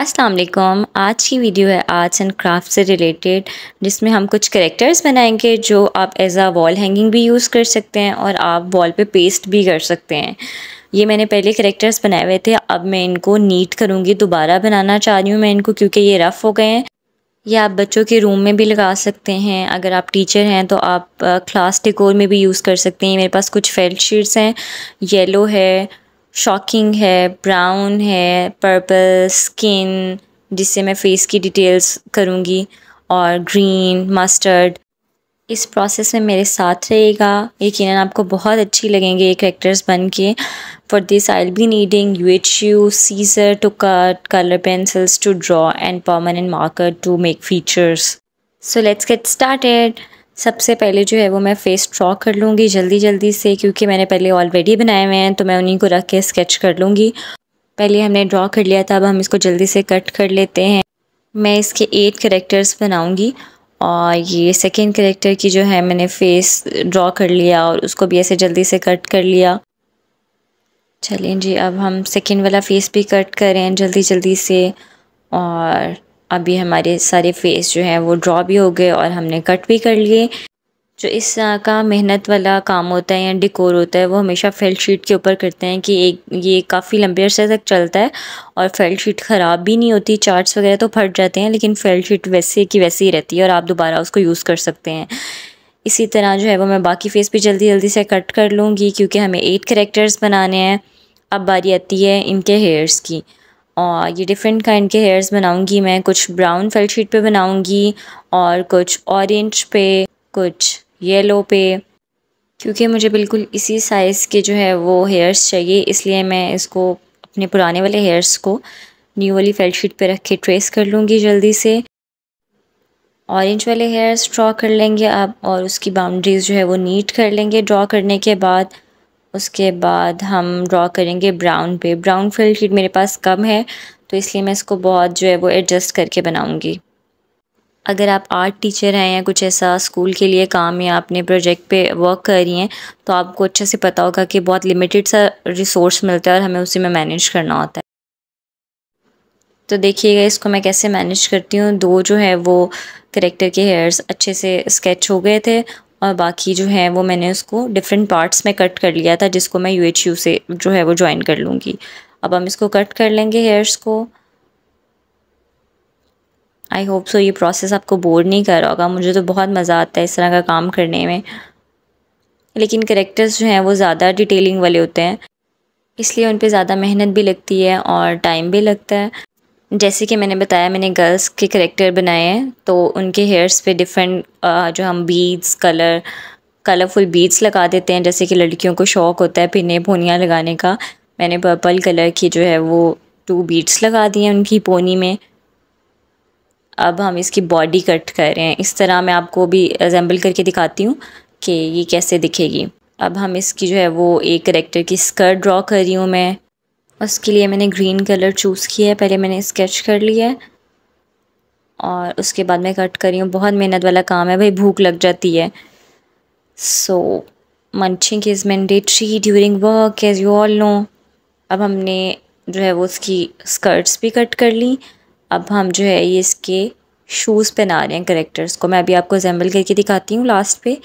अस्सलाम वालेकुम आज की वीडियो है आर्ट्स एंड क्राफ्ट से रिलेटेड जिसमें हम कुछ करेक्टर्स बनाएंगे जो आप एज आ वॉल हैंगिंग भी यूज़ कर सकते हैं और आप वॉल पे पेस्ट भी कर सकते हैं ये मैंने पहले करेक्टर्स बनाए हुए थे अब मैं इनको नीट करूँगी दोबारा बनाना चाह रही हूँ मैं इनको क्योंकि ये रफ़ हो गए हैं या आप बच्चों के रूम में भी लगा सकते हैं अगर आप टीचर हैं तो आप क्लास डेकोर में भी यूज़ कर सकते हैं मेरे पास कुछ फेल्ट शीट्स हैं येलो है शॉकिंग है ब्राउन है पर्पल स्किन जिससे मैं फेस की डिटेल्स करूँगी और ग्रीन मस्टर्ड इस प्रोसेस में मेरे साथ रहेगा यकीन आपको बहुत अच्छी लगेंगे ये करेक्टर्स बन के for this I will be needing you uh you scissor to cut colour pencils to draw and permanent marker to make features so let's get started सबसे पहले जो है वो मैं फेस ड्रॉ कर लूँगी जल्दी जल्दी से क्योंकि मैंने पहले ऑलरेडी बनाए हुए हैं तो मैं उन्हीं को रख के स्केच कर लूँगी पहले हमने ड्रॉ कर लिया था अब हम इसको जल्दी से कट कर लेते हैं मैं इसके एट करेक्टर्स बनाऊँगी और ये सेकेंड करेक्टर की जो है मैंने फेस ड्रॉ कर लिया और उसको भी ऐसे जल्दी से कट कर लिया चलें जी अब हम सेकेंड वाला फेस भी कट करें जल्दी जल्दी से और अभी हमारे सारे फेस जो है वो ड्रॉ भी हो गए और हमने कट भी कर लिए जो इस तरह का मेहनत वाला काम होता है या डिकोर होता है वो हमेशा फेल्ट शीट के ऊपर करते हैं कि एक ये काफ़ी लंबे अरसे तक चलता है और फेल्ट शीट ख़राब भी नहीं होती चार्ट्स वगैरह तो फट जाते हैं लेकिन फेल्ट शीट वैसे की वैसे ही रहती है और आप दोबारा उसको यूज़ कर सकते हैं इसी तरह जो है वो मैं बाकी फेस भी जल्दी जल्दी से कट कर लूँगी क्योंकि हमें एट करेक्टर्स बनाने हैं अब बारी आती है इनके हेयर्स की और ये डिफरेंट काइंड के हेयर्स बनाऊंगी मैं कुछ ब्राउन फेल्ट शीट पे बनाऊंगी और कुछ ऑरेंज पे कुछ येलो पे क्योंकि मुझे बिल्कुल इसी साइज़ के जो है वो हेयर्स चाहिए इसलिए मैं इसको अपने पुराने वाले हेयर्स को न्यू वाली फेल्ट शीट पर रख के ट्रेस कर लूँगी जल्दी से ऑरेंज वाले हेयर्स ड्रॉ कर लेंगे आप और उसकी बाउंड्रीज़ जो है वो नीट कर लेंगे ड्रॉ करने के बाद उसके बाद हम ड्रॉ करेंगे ब्राउन पे ब्राउन फिल शीट मेरे पास कम है तो इसलिए मैं इसको बहुत जो है वो एडजस्ट करके बनाऊँगी अगर आप आर्ट टीचर हैं या कुछ ऐसा स्कूल के लिए काम या अपने प्रोजेक्ट पे वर्क कर रही हैं तो आपको अच्छे से पता होगा कि बहुत लिमिटेड सा रिसोर्स मिलता है और हमें उसी में मैनेज करना होता है तो देखिएगा इसको मैं कैसे मैनेज करती हूँ दो जो है वो करेक्टर के हेयर्स अच्छे से स्केच हो गए थे और बाकी जो है वो मैंने उसको डिफरेंट पार्ट्स में कट कर लिया था जिसको मैं यू से जो है वो ज्वाइन कर लूँगी अब हम इसको कट कर लेंगे हेयर्स को आई होप सो ये प्रोसेस आपको बोर नहीं कर रहा होगा मुझे तो बहुत मज़ा आता है इस तरह का काम करने में लेकिन करेक्टर्स जो हैं वो ज़्यादा डिटेलिंग वाले होते हैं इसलिए उन पर ज़्यादा मेहनत भी लगती है और टाइम भी लगता है जैसे कि मैंने बताया मैंने गर्ल्स के करेक्टर बनाए हैं तो उनके हेयर्स पे डिफरेंट जो हम बीड्स कलर कलरफुल बीड्स लगा देते हैं जैसे कि लड़कियों को शौक़ होता है पिने पोनियाँ लगाने का मैंने पर्पल कलर की जो है वो टू बीड्स लगा दी हैं उनकी पोनी में अब हम इसकी बॉडी कट कर रहे हैं इस तरह मैं आपको भी एग्जाम्पल करके दिखाती हूँ कि ये कैसे दिखेगी अब हम इसकी जो है वो एक करेक्टर की स्कर्ट ड्रॉ कर रही हूँ मैं उसके लिए मैंने ग्रीन कलर चूज़ किया है पहले मैंने स्केच कर लिया है और उसके बाद मैं कट करी हूँ बहुत मेहनत वाला काम है भाई भूख लग जाती है so munching is mandatory during work as you all know अब हमने जो है वो उसकी स्कर्ट्स भी कट कर ली अब हम जो है ये इसके शूज़ पहना रहे हैं करेक्टर्स को मैं अभी आपको एग्जाम्पल करके दिखाती हूँ लास्ट पे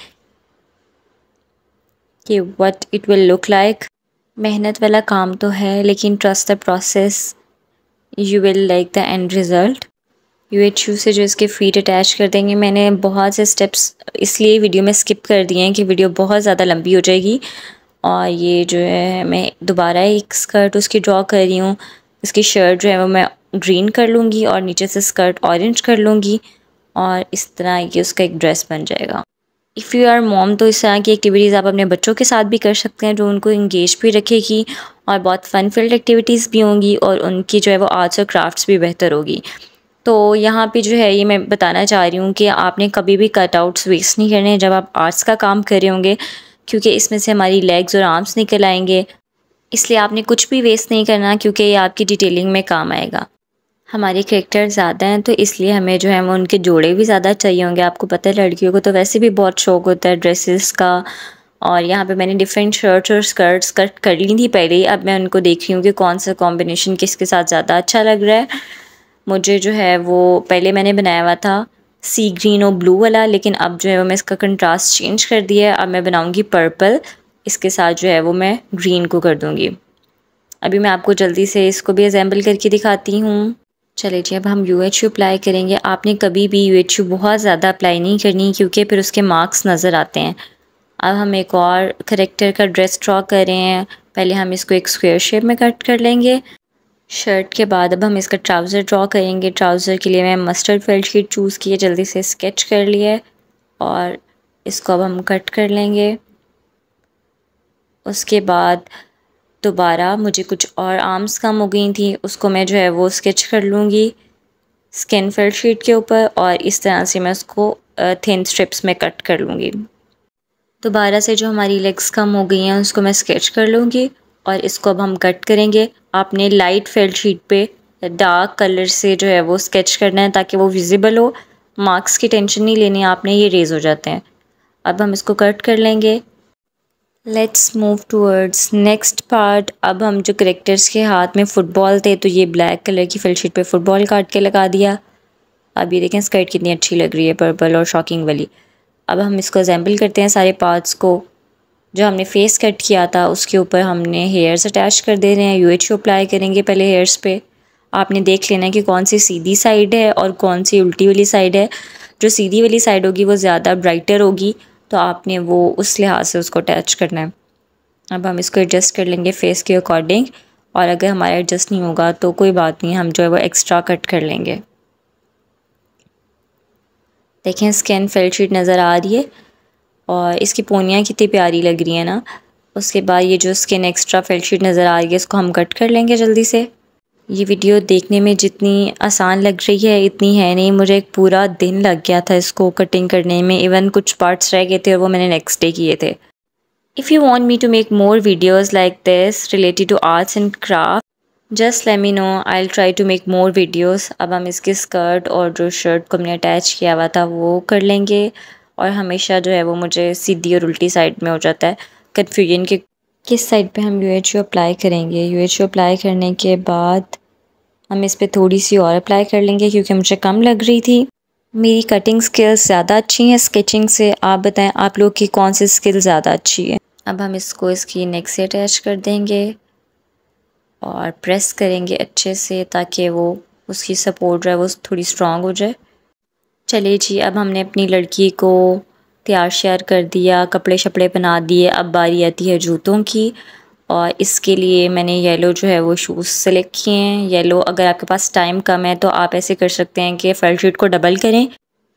कि what it will look like मेहनत वाला काम तो है लेकिन trust the process you will like the end result you uh you से जो इसके फीट अटैच कर देंगे मैंने बहुत से स्टेप्स इसलिए वीडियो में स्किप कर दिए हैं कि वीडियो बहुत ज़्यादा लंबी हो जाएगी और ये जो है मैं दोबारा एक स्कर्ट उसकी ड्रॉ कर रही हूँ इसकी शर्ट जो है वो मैं ग्रीन कर लूँगी और नीचे से स्कर्ट ऑरेंज कर लूँगी और इस तरह ये उसका एक ड्रेस बन जाएगा इफ़ यू आर मोम तो इस तरह की एक्टिविटीज़ आप अपने बच्चों के साथ भी कर सकते हैं जो उनको इंगेज भी रखेगी और बहुत फ़न फील्ड एक्टिविटीज़ भी होंगी और उनकी जो है वो आर्ट्स और क्राफ्ट्स भी बेहतर होगी तो यहाँ पे जो है ये मैं बताना चाह रही हूँ कि आपने कभी भी कटआउट्स वेस्ट नहीं करने हैं जब आप आर्ट्स का काम कर रहे होंगे क्योंकि इसमें से हमारी लेग्स और आर्म्स निकल आएंगे इसलिए आपने कुछ भी वेस्ट नहीं करना क्योंकि ये आपकी डिटेलिंग में काम आएगा हमारे करेक्टर ज़्यादा हैं तो इसलिए हमें जो है वो उनके जोड़े भी ज़्यादा चाहिए होंगे आपको पता है लड़कियों को तो वैसे भी बहुत शौक होता है ड्रेसेस का और यहाँ पे मैंने डिफरेंट शर्ट्स और स्कर्ट्स कट कर ली थी पहले ही अब मैं उनको देख रही हूँ कि कौन सा कॉम्बिनेशन किसके साथ ज़्यादा अच्छा लग रहा है मुझे जो है वो पहले मैंने बनाया हुआ था सी ग्रीन और ब्लू वाला लेकिन अब जो है वो मैं इसका कंट्रास्ट चेंज कर दिया है अब मैं बनाऊँगी पर्पल इसके साथ जो है वो मैं ग्रीन को कर दूँगी अभी मैं आपको जल्दी से इसको भी एग्जाम्पल करके दिखाती हूँ चले जी अब हम यू एच यू अप्लाई करेंगे आपने कभी भी यू एच यू बहुत ज़्यादा अप्लाई नहीं करनी क्योंकि फिर उसके मार्क्स नज़र आते हैं अब हम एक और करेक्टर का ड्रेस ड्रा कर रहे हैं पहले हम इसको एक स्क्वेयर शेप में कट कर लेंगे शर्ट के बाद अब हम इसका ट्राउज़र ड्रा करेंगे ट्राउज़र के लिए मैं मस्टर्ड फेल्ट शीट चूज़ किए जल्दी से स्केच कर लिए और इसको अब हम कट कर लेंगे उसके बाद दोबारा मुझे कुछ और आर्म्स कम हो गई थी उसको मैं जो है वो स्केच कर लूँगी स्किन फिल्ड शीट के ऊपर और इस तरह से मैं उसको थिन स्ट्रिप्स में कट कर लूँगी दोबारा से जो हमारी लेग्स कम हो गई हैं उसको मैं स्केच कर लूँगी और इसको अब हम कट करेंगे आपने लाइट फेल्ड शीट पे डार्क कलर से जो है वो स्केच करना है ताकि वो विजिबल हो मार्क्स की टेंशन नहीं लेनी आपने ये रेज़ हो जाते हैं अब हम इसको कट कर लेंगे let's move towards next part अब हम जो करेक्टर्स के हाथ में फ़ुटबॉल थे तो ये ब्लैक कलर की फिलशीट पर फुटबॉल काट के लगा दिया अब ये देखें स्कर्ट कितनी अच्छी लग रही है पर्पल और शॉकिंग वाली अब हम इसको एग्जाम्पल करते हैं सारे पार्ट्स को जो हमने फेस कट किया था उसके ऊपर हमने हेयर्स अटैच कर दे रहे हैं यू एच अप्लाई करेंगे पहले हेयर्स पे आपने देख लेना है कि कौन सी सीधी साइड है और कौन सी उल्टी वाली साइड है जो सीधी वाली साइड होगी वो ज़्यादा ब्राइटर होगी तो आपने वो उस लिहाज से उसको अटैच करना है अब हम इसको एडजस्ट कर लेंगे फेस के अकॉर्डिंग और अगर हमारा एडजस्ट नहीं होगा तो कोई बात नहीं हम जो है वो एक्स्ट्रा कट कर लेंगे देखें स्किन फेल शीट नज़र आ रही है और इसकी पोनियाँ कितनी प्यारी लग रही है ना उसके बाद ये जो स्किन एक्स्ट्रा फेल शीट नज़र आ रही है इसको हम कट कर लेंगे जल्दी से ये वीडियो देखने में जितनी आसान लग रही है इतनी है नहीं मुझे एक पूरा दिन लग गया था इसको कटिंग करने में इवन कुछ पार्ट्स रह गए थे और वो मैंने नेक्स्ट डे किए थे if you want me to make more videos like this related to arts and craft just let me know I will try to make more videos अब हम इसके स्कर्ट और जो शर्ट को हमने अटैच किया हुआ था वो कर लेंगे और हमेशा जो है वो मुझे सीधी और उल्टी साइड में हो जाता है कन्फ्यूजन के किस साइड पे हम यू अप्लाई करेंगे यू अप्लाई करने के बाद हम इस पर थोड़ी सी और अप्लाई कर लेंगे क्योंकि मुझे कम लग रही थी मेरी कटिंग स्किल्स ज़्यादा अच्छी हैं स्केचिंग से आप बताएं आप लोग की कौन सी स्किल ज़्यादा अच्छी है अब हम इसको इसकी नेक से अटैच कर देंगे और प्रेस करेंगे अच्छे से ताकि वो उसकी सपोर्ट जो है वो थोड़ी स्ट्रॉन्ग हो जाए चलिए जी अब हमने अपनी लड़की को तैयार श्यार कर दिया कपड़े शपड़े पहना दिए अब बारी आती है जूतों की और इसके लिए मैंने येलो जो है वो शूज़ सेलेक्ट किए हैं येलो अगर आपके पास टाइम कम है तो आप ऐसे कर सकते हैं कि फ्रंट शीट को डबल करें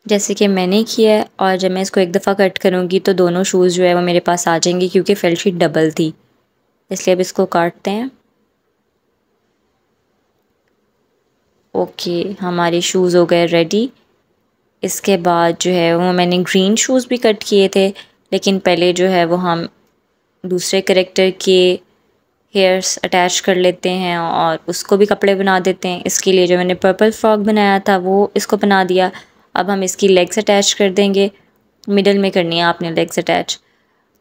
जैसे कि मैंने किया है और जब मैं इसको एक दफ़ा कट करूँगी तो दोनों शूज़ जो है वो मेरे पास आ जाएंगे क्योंकि फ्रंट शीट डबल थी इसलिए अब इसको काटते हैं ओके हमारे शूज़ हो गए रेडी इसके बाद जो है वो मैंने ग्रीन शूज़ भी कट किए थे लेकिन पहले जो है वो हम दूसरे करेक्टर के हेयर्स अटैच कर लेते हैं और उसको भी कपड़े बना देते हैं इसके लिए जो मैंने पर्पल फ्रॉक बनाया था वो इसको बना दिया अब हम इसकी लेग्स अटैच कर देंगे मिडल में करनी है आपने लेग्स अटैच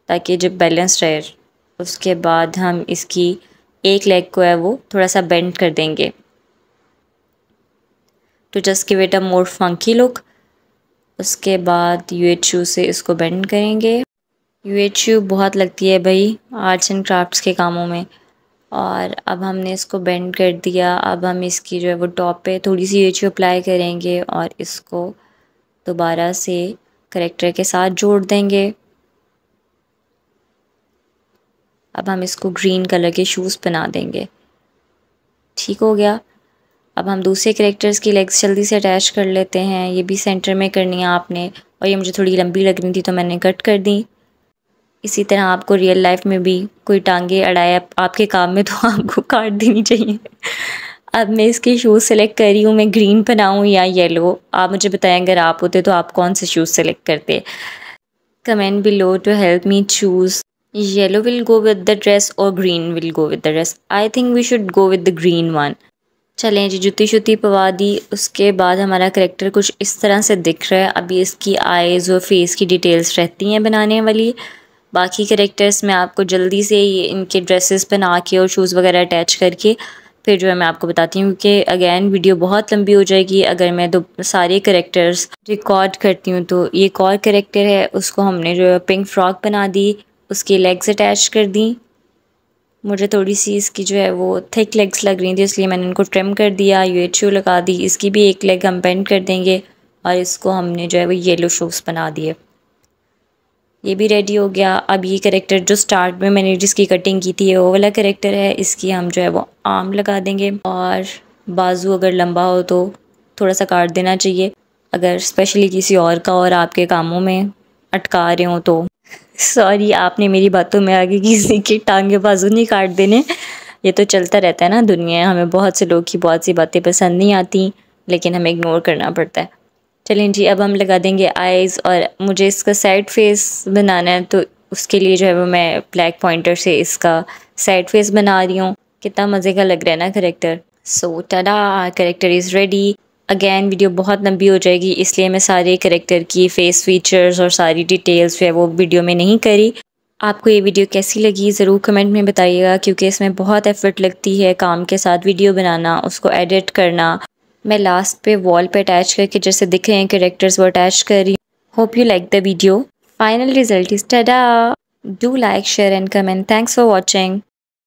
ताकि जब बैलेंस रहे उसके बाद हम इसकी एक लेग को है वो थोड़ा सा बेंड कर देंगे to just give it a more funky look उसके बाद यू से इसको बेंड करेंगे यू बहुत लगती है भाई आर्ट्स एंड क्राफ्ट्स के कामों में और अब हमने इसको बेंड कर दिया अब हम इसकी जो है वो टॉप पे थोड़ी सी यू अप्लाई करेंगे और इसको दोबारा से करेक्टर के साथ जोड़ देंगे अब हम इसको ग्रीन कलर के शूज़ बना देंगे ठीक हो गया अब हम दूसरे करेक्टर्स की लेग्स जल्दी से अटैच कर लेते हैं ये भी सेंटर में करनी है आपने और ये मुझे थोड़ी लंबी लग रही थी तो मैंने कट कर दी इसी तरह आपको रियल लाइफ में भी कोई टांगे अड़ाए आपके काम में तो आपको काट देनी चाहिए अब मैं इसके शूज़ सेलेक्ट कर रही हूँ मैं ग्रीन बनाऊँ या येलो आप मुझे बताएं अगर आप होते तो आप कौन से शूज़ सेलेक्ट करते comment below to help me choose yellow will go with the dress और green will go with the dress I think we should go with the green one चलें जी जुती शुती पवा दी उसके बाद हमारा करेक्टर कुछ इस तरह से दिख रहा है अभी इसकी आइज़ और फेस की डिटेल्स रहती हैं बनाने वाली बाकी करेक्टर्स मैं आपको जल्दी से ये इनके ड्रेसेस बना के और शूज़ वगैरह अटैच करके फिर जो है मैं आपको बताती हूँ कि अगेन वीडियो बहुत लंबी हो जाएगी अगर मैं दो सारे करेक्टर्स रिकॉर्ड करती हूँ तो ये एक और करेक्टर है उसको हमने जो पिंक फ्रॉक बना दी उसकी लेग्स अटैच कर दी मुझे थोड़ी सी इसकी जो है वो थिक लेग्स लग रही थी इसलिए मैंने इनको ट्रिम कर दिया यू एच यू लगा दी इसकी भी एक लेग हम बेंड कर देंगे और इसको हमने जो है वो येलो शूज़ बना दिए ये भी रेडी हो गया अब ये करेक्टर जो स्टार्ट में मैंने जिसकी कटिंग की थी ये वो वाला करेक्टर है इसकी हम जो है वो आर्म लगा देंगे और बाजू अगर लंबा हो तो थोड़ा सा काट देना चाहिए अगर स्पेशली किसी और का और आपके कामों में अटका रहे हो तो सॉरी आपने मेरी बातों में आगे किसी की टांगे बाजू नहीं काट देने ये तो चलता रहता है ना दुनिया हमें बहुत से लोग की बहुत सी बातें पसंद नहीं आती लेकिन हमें इग्नोर करना पड़ता है चलें जी अब हम लगा देंगे आइज़ और मुझे इसका साइड फेस बनाना है तो उसके लिए जो है वो मैं ब्लैक पॉइंटर से इसका साइड फेस बना रही हूँ कितना मज़े का लग रहा है ना character so so, tada character is ready again video बहुत लंबी हो जाएगी इसलिए मैं सारे करेक्टर की फ़ेस फीचर्स और सारी डिटेल्स जो है वो वीडियो में नहीं करी आपको ये वीडियो कैसी लगी ज़रूर कमेंट में बताइएगा क्योंकि इसमें बहुत एफ़र्ट लगती है काम के साथ वीडियो बनाना उसको एडिट करना मैं लास्ट पे वॉल पे अटैच करके जैसे दिख रहे हैं करेक्टर्स वो अटैच कर रही हूँ hope you like the video final result is tada do like share and comment thanks for watching